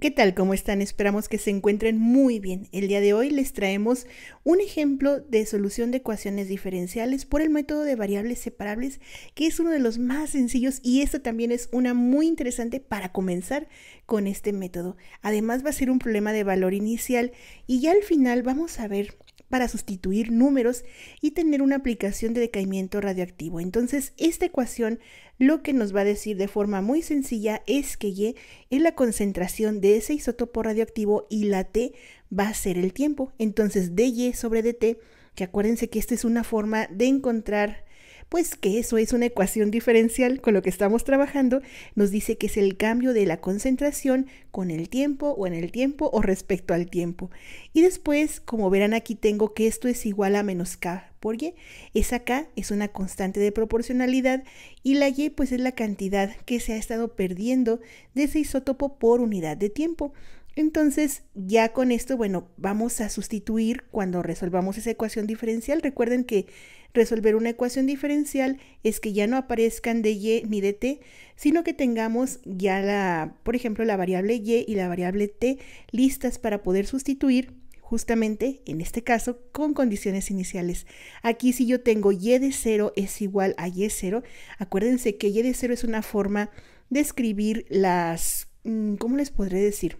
¿Qué tal? ¿Cómo están? Esperamos que se encuentren muy bien. El día de hoy les traemos un ejemplo de solución de ecuaciones diferenciales por el método de variables separables, que es uno de los más sencillos y esta también es una muy interesante para comenzar con este método. Además va a ser un problema de valor inicial y ya al final vamos a ver para sustituir números y tener una aplicación de decaimiento radioactivo. Entonces, esta ecuación lo que nos va a decir de forma muy sencilla es que Y es la concentración de ese isótopo radioactivo y la T va a ser el tiempo. Entonces, dy sobre dt, que acuérdense que esta es una forma de encontrar pues que eso es una ecuación diferencial con lo que estamos trabajando, nos dice que es el cambio de la concentración con el tiempo o en el tiempo o respecto al tiempo. Y después, como verán aquí, tengo que esto es igual a menos k por y. Esa k es una constante de proporcionalidad y la y pues es la cantidad que se ha estado perdiendo de ese isótopo por unidad de tiempo. Entonces, ya con esto, bueno, vamos a sustituir cuando resolvamos esa ecuación diferencial. Recuerden que resolver una ecuación diferencial es que ya no aparezcan de y ni de t, sino que tengamos ya la, por ejemplo, la variable y y la variable t listas para poder sustituir justamente en este caso con condiciones iniciales. Aquí si yo tengo y de 0 es igual a y 0, acuérdense que y de 0 es una forma de escribir las, mm, ¿cómo les podré decir?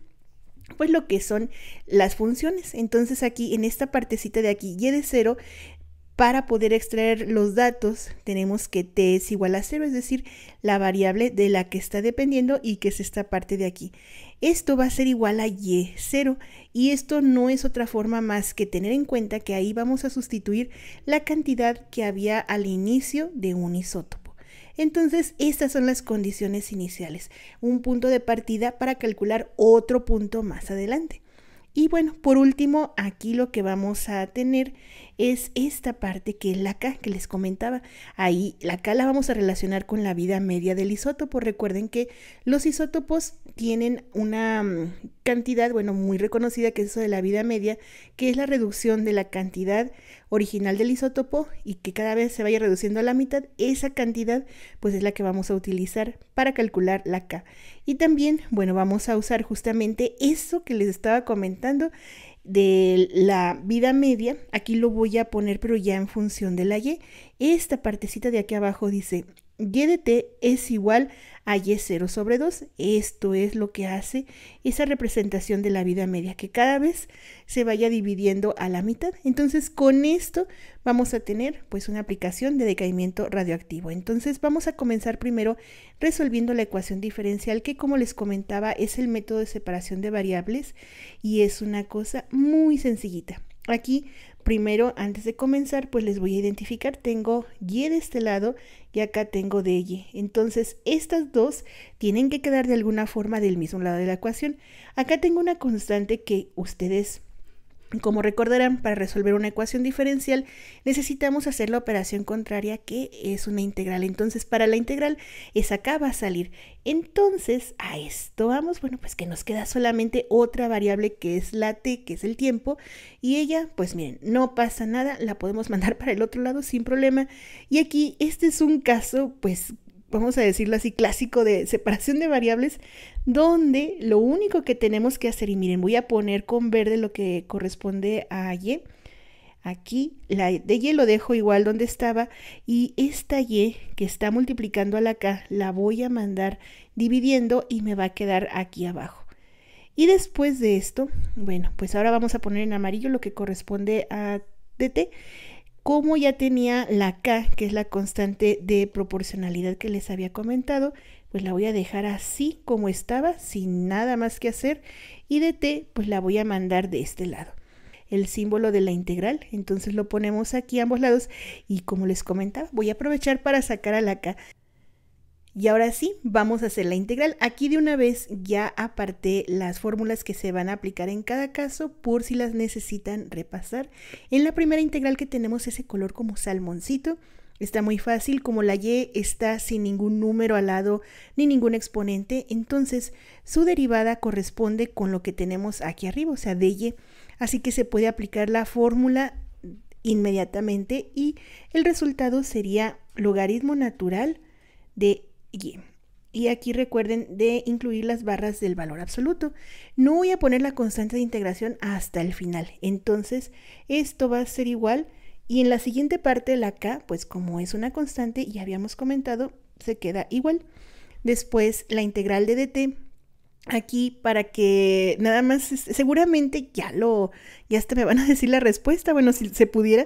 pues lo que son las funciones. Entonces aquí en esta partecita de aquí y de 0 para poder extraer los datos tenemos que t es igual a 0, es decir, la variable de la que está dependiendo y que es esta parte de aquí. Esto va a ser igual a y0 y esto no es otra forma más que tener en cuenta que ahí vamos a sustituir la cantidad que había al inicio de un isoto. Entonces, estas son las condiciones iniciales, un punto de partida para calcular otro punto más adelante. Y bueno, por último, aquí lo que vamos a tener es esta parte que es la K que les comentaba. Ahí la K la vamos a relacionar con la vida media del isótopo. Recuerden que los isótopos tienen una mm, cantidad, bueno, muy reconocida que es eso de la vida media, que es la reducción de la cantidad original del isótopo y que cada vez se vaya reduciendo a la mitad, esa cantidad pues es la que vamos a utilizar para calcular la K. Y también, bueno, vamos a usar justamente eso que les estaba comentando de la vida media, aquí lo voy a poner pero ya en función de la Y, esta partecita de aquí abajo dice y de t es igual a Y0 sobre 2. Esto es lo que hace esa representación de la vida media, que cada vez se vaya dividiendo a la mitad. Entonces, con esto vamos a tener pues una aplicación de decaimiento radioactivo. Entonces, vamos a comenzar primero resolviendo la ecuación diferencial, que como les comentaba, es el método de separación de variables y es una cosa muy sencillita. Aquí, primero, antes de comenzar, pues les voy a identificar, tengo Y de este lado y acá tengo de Y. Entonces, estas dos tienen que quedar de alguna forma del mismo lado de la ecuación. Acá tengo una constante que ustedes como recordarán, para resolver una ecuación diferencial necesitamos hacer la operación contraria que es una integral. Entonces, para la integral esa acá va a salir. Entonces, a esto vamos, bueno, pues que nos queda solamente otra variable que es la t, que es el tiempo, y ella, pues miren, no pasa nada, la podemos mandar para el otro lado sin problema. Y aquí este es un caso pues vamos a decirlo así, clásico de separación de variables, donde lo único que tenemos que hacer, y miren, voy a poner con verde lo que corresponde a Y. Aquí la de Y lo dejo igual donde estaba y esta Y que está multiplicando a la K la voy a mandar dividiendo y me va a quedar aquí abajo. Y después de esto, bueno, pues ahora vamos a poner en amarillo lo que corresponde a DT como ya tenía la K, que es la constante de proporcionalidad que les había comentado, pues la voy a dejar así como estaba, sin nada más que hacer, y de T, pues la voy a mandar de este lado el símbolo de la integral. Entonces lo ponemos aquí a ambos lados y como les comentaba, voy a aprovechar para sacar a la K y ahora sí, vamos a hacer la integral. Aquí de una vez ya aparté las fórmulas que se van a aplicar en cada caso por si las necesitan repasar. En la primera integral que tenemos ese color como salmoncito. Está muy fácil, como la y está sin ningún número al lado ni ningún exponente, entonces su derivada corresponde con lo que tenemos aquí arriba, o sea, de y. Así que se puede aplicar la fórmula inmediatamente y el resultado sería logaritmo natural de y. aquí recuerden de incluir las barras del valor absoluto. No voy a poner la constante de integración hasta el final. Entonces, esto va a ser igual. Y en la siguiente parte, la K, pues como es una constante, ya habíamos comentado, se queda igual. Después, la integral de dt. Aquí para que nada más, seguramente ya lo, ya hasta me van a decir la respuesta, bueno, si se pudiera,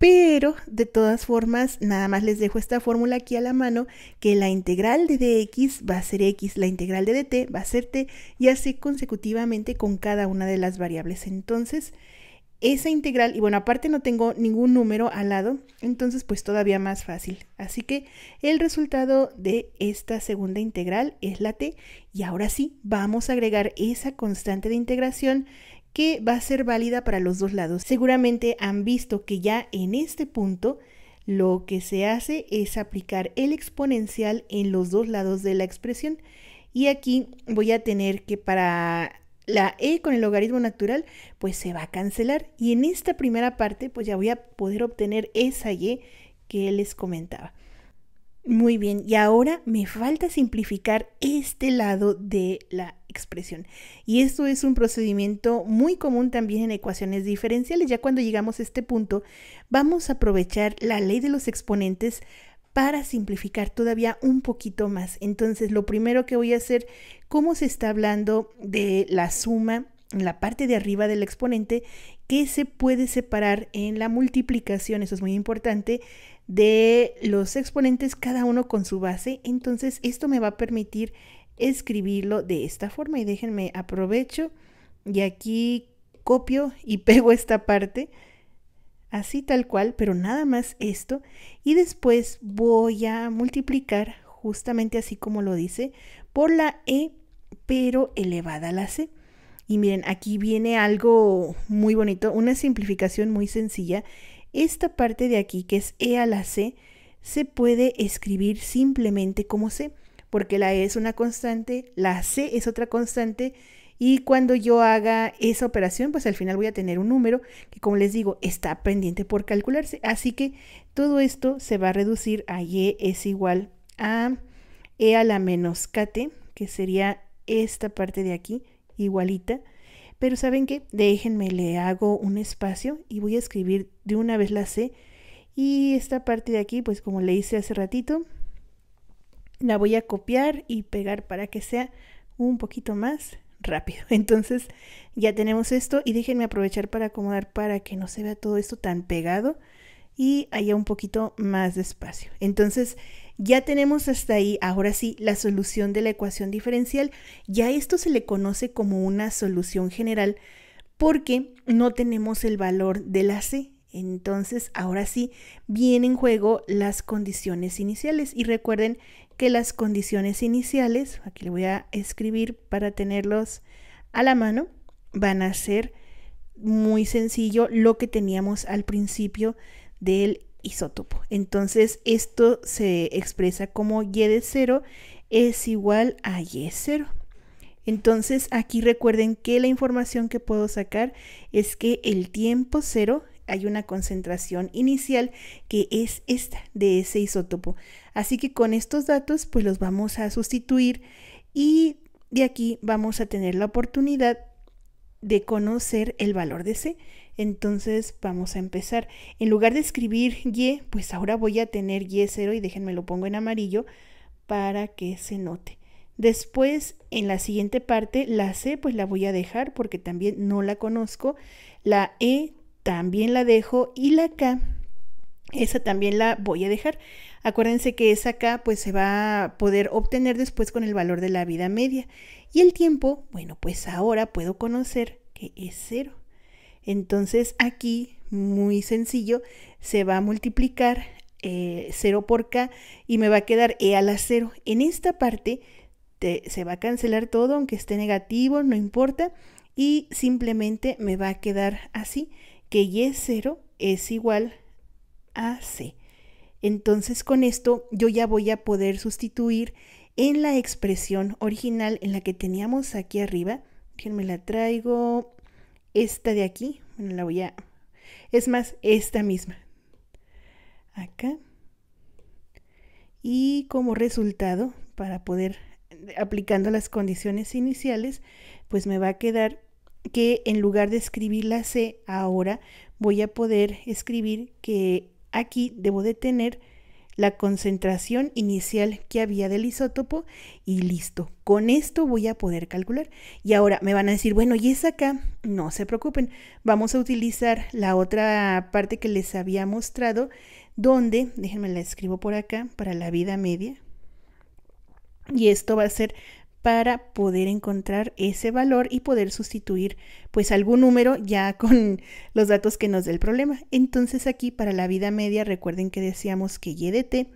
pero de todas formas, nada más les dejo esta fórmula aquí a la mano, que la integral de dx va a ser x, la integral de dt va a ser t, y así consecutivamente con cada una de las variables. Entonces, esa integral, y bueno, aparte no tengo ningún número al lado, entonces pues todavía más fácil. Así que el resultado de esta segunda integral es la t, y ahora sí, vamos a agregar esa constante de integración que va a ser válida para los dos lados. Seguramente han visto que ya en este punto lo que se hace es aplicar el exponencial en los dos lados de la expresión. Y aquí voy a tener que para la e con el logaritmo natural, pues se va a cancelar. Y en esta primera parte, pues ya voy a poder obtener esa y que les comentaba. Muy bien, y ahora me falta simplificar este lado de la expresión. Y esto es un procedimiento muy común también en ecuaciones diferenciales. Ya cuando llegamos a este punto, vamos a aprovechar la ley de los exponentes para simplificar todavía un poquito más. Entonces, lo primero que voy a hacer, cómo se está hablando de la suma en la parte de arriba del exponente que se puede separar en la multiplicación, eso es muy importante, de los exponentes, cada uno con su base. Entonces esto me va a permitir escribirlo de esta forma. Y déjenme aprovecho y aquí copio y pego esta parte. Así tal cual, pero nada más esto. Y después voy a multiplicar justamente así como lo dice, por la E, pero elevada a la C. Y miren, aquí viene algo muy bonito, una simplificación muy sencilla esta parte de aquí, que es E a la C, se puede escribir simplemente como C, porque la E es una constante, la C es otra constante, y cuando yo haga esa operación, pues al final voy a tener un número que, como les digo, está pendiente por calcularse. Así que todo esto se va a reducir a Y es igual a E a la menos KT, que sería esta parte de aquí, igualita pero ¿saben qué? Déjenme, le hago un espacio y voy a escribir de una vez la C. Y esta parte de aquí, pues como le hice hace ratito, la voy a copiar y pegar para que sea un poquito más rápido. Entonces ya tenemos esto y déjenme aprovechar para acomodar para que no se vea todo esto tan pegado y haya un poquito más de espacio. Entonces ya tenemos hasta ahí, ahora sí, la solución de la ecuación diferencial. Ya esto se le conoce como una solución general porque no tenemos el valor de la C. Entonces, ahora sí, vienen en juego las condiciones iniciales. Y recuerden que las condiciones iniciales, aquí le voy a escribir para tenerlos a la mano, van a ser muy sencillo lo que teníamos al principio del isótopo. Entonces esto se expresa como Y de 0 es igual a Y 0. Entonces aquí recuerden que la información que puedo sacar es que el tiempo cero hay una concentración inicial que es esta de ese isótopo. Así que con estos datos pues los vamos a sustituir y de aquí vamos a tener la oportunidad de conocer el valor de C. Entonces vamos a empezar. En lugar de escribir Y, pues ahora voy a tener Y0 y déjenme lo pongo en amarillo para que se note. Después, en la siguiente parte, la C pues la voy a dejar porque también no la conozco. La E también la dejo y la K, esa también la voy a dejar. Acuérdense que esa K pues se va a poder obtener después con el valor de la vida media. Y el tiempo, bueno, pues ahora puedo conocer que es cero. Entonces aquí, muy sencillo, se va a multiplicar 0 eh, por k y me va a quedar e a la 0. En esta parte se va a cancelar todo, aunque esté negativo, no importa. Y simplemente me va a quedar así, que y 0 es igual a c. Entonces con esto yo ya voy a poder sustituir en la expresión original en la que teníamos aquí arriba. Déjenme me la traigo esta de aquí, la voy a... Es más, esta misma. Acá. Y como resultado, para poder, aplicando las condiciones iniciales, pues me va a quedar que en lugar de escribir la C, ahora voy a poder escribir que aquí debo de tener la concentración inicial que había del isótopo y listo. Con esto voy a poder calcular. Y ahora me van a decir, bueno, ¿y es acá? No se preocupen, vamos a utilizar la otra parte que les había mostrado, donde, déjenme la escribo por acá, para la vida media. Y esto va a ser para poder encontrar ese valor y poder sustituir pues algún número ya con los datos que nos dé el problema. Entonces aquí para la vida media recuerden que decíamos que Y de t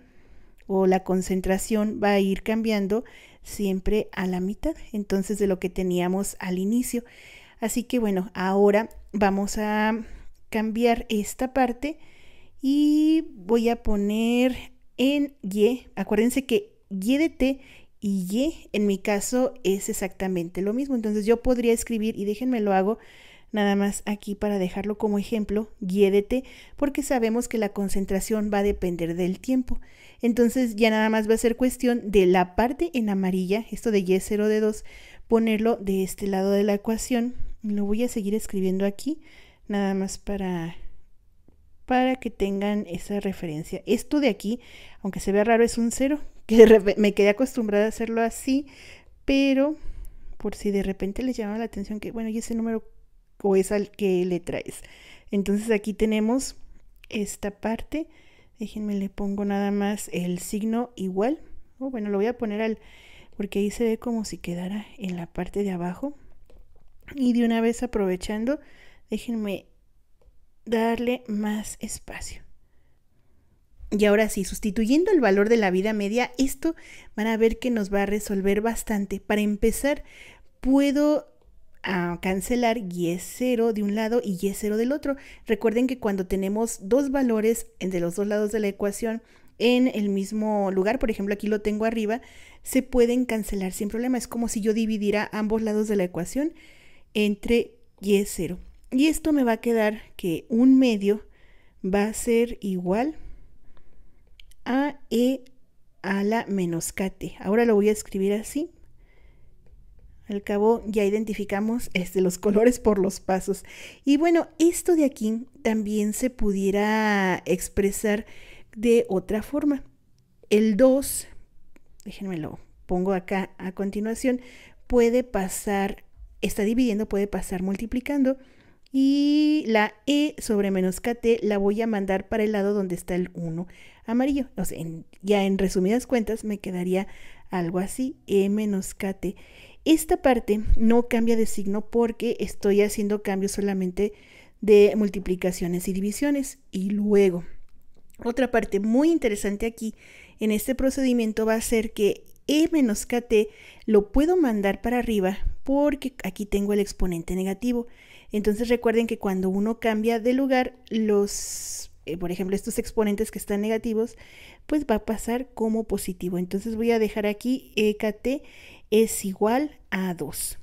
o la concentración va a ir cambiando siempre a la mitad, entonces de lo que teníamos al inicio. Así que bueno, ahora vamos a cambiar esta parte y voy a poner en Y, acuérdense que Y de T y Y. En mi caso es exactamente lo mismo. Entonces yo podría escribir, y déjenme lo hago nada más aquí para dejarlo como ejemplo, t, porque sabemos que la concentración va a depender del tiempo. Entonces ya nada más va a ser cuestión de la parte en amarilla, esto de Y0 de 2, ponerlo de este lado de la ecuación. Lo voy a seguir escribiendo aquí, nada más para para que tengan esa referencia. Esto de aquí, aunque se vea raro, es un cero, que me quedé acostumbrada a hacerlo así, pero por si de repente les llama la atención que, bueno, y ese número o es al que le traes. Entonces aquí tenemos esta parte. Déjenme le pongo nada más el signo igual. O oh, bueno, lo voy a poner al porque ahí se ve como si quedara en la parte de abajo. Y de una vez aprovechando, déjenme darle más espacio. Y ahora sí, sustituyendo el valor de la vida media, esto van a ver que nos va a resolver bastante. Para empezar, puedo ah, cancelar y 0 de un lado y y 0 del otro. Recuerden que cuando tenemos dos valores de los dos lados de la ecuación en el mismo lugar, por ejemplo aquí lo tengo arriba, se pueden cancelar sin problema. Es como si yo dividiera ambos lados de la ecuación entre y 0 Y esto me va a quedar que un medio va a ser igual a E a la menoscate. Ahora lo voy a escribir así. Al cabo ya identificamos este, los colores por los pasos. Y bueno, esto de aquí también se pudiera expresar de otra forma. El 2, déjenme lo pongo acá a continuación, puede pasar, está dividiendo, puede pasar multiplicando. Y la E sobre menos KT la voy a mandar para el lado donde está el 1 amarillo. O sea, ya en resumidas cuentas me quedaría algo así, E menos KT. Esta parte no cambia de signo porque estoy haciendo cambios solamente de multiplicaciones y divisiones. Y luego, otra parte muy interesante aquí en este procedimiento va a ser que E menos KT lo puedo mandar para arriba porque aquí tengo el exponente negativo. Entonces recuerden que cuando uno cambia de lugar, los, eh, por ejemplo, estos exponentes que están negativos, pues va a pasar como positivo. Entonces voy a dejar aquí EKT es igual a 2.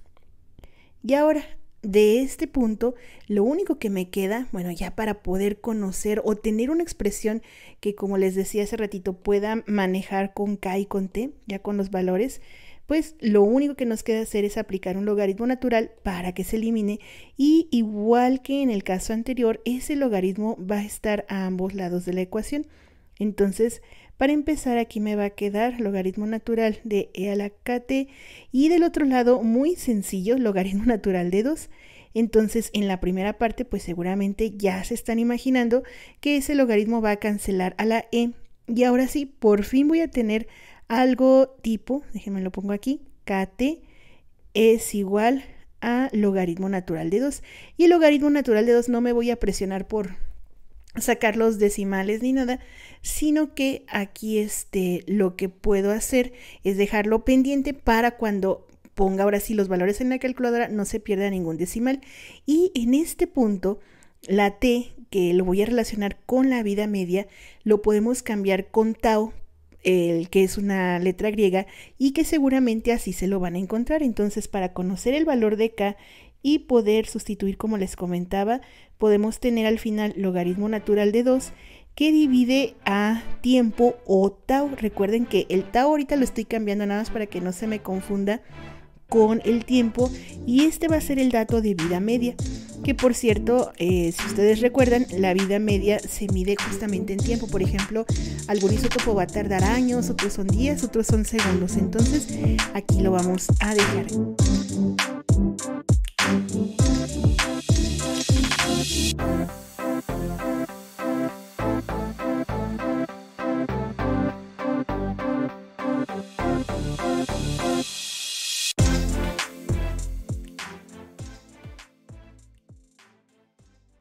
Y ahora, de este punto, lo único que me queda, bueno, ya para poder conocer o tener una expresión que, como les decía hace ratito, pueda manejar con K y con T, ya con los valores, pues lo único que nos queda hacer es aplicar un logaritmo natural para que se elimine y igual que en el caso anterior, ese logaritmo va a estar a ambos lados de la ecuación. Entonces, para empezar aquí me va a quedar logaritmo natural de e a la kt y del otro lado muy sencillo logaritmo natural de 2. Entonces en la primera parte pues seguramente ya se están imaginando que ese logaritmo va a cancelar a la e y ahora sí por fin voy a tener algo tipo, déjenme lo pongo aquí, kt es igual a logaritmo natural de 2. Y el logaritmo natural de 2 no me voy a presionar por sacar los decimales ni nada, sino que aquí este, lo que puedo hacer es dejarlo pendiente para cuando ponga ahora sí los valores en la calculadora no se pierda ningún decimal. Y en este punto, la t, que lo voy a relacionar con la vida media, lo podemos cambiar con tau el que es una letra griega y que seguramente así se lo van a encontrar. Entonces, para conocer el valor de k y poder sustituir, como les comentaba, podemos tener al final logaritmo natural de 2 que divide a tiempo o tau. Recuerden que el tau ahorita lo estoy cambiando nada más para que no se me confunda con el tiempo y este va a ser el dato de vida media que por cierto, eh, si ustedes recuerdan, la vida media se mide justamente en tiempo. Por ejemplo, algún isótopo va a tardar años, otros son días, otros son segundos. Entonces, aquí lo vamos a dejar.